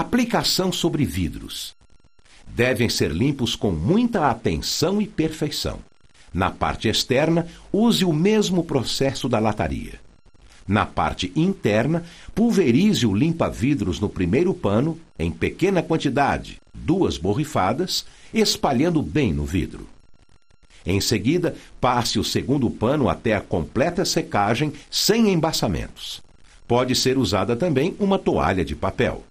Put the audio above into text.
Aplicação sobre vidros. Devem ser limpos com muita atenção e perfeição. Na parte externa, use o mesmo processo da lataria. Na parte interna, pulverize o limpa-vidros no primeiro pano, em pequena quantidade, duas borrifadas, espalhando bem no vidro. Em seguida, passe o segundo pano até a completa secagem, sem embaçamentos. Pode ser usada também uma toalha de papel.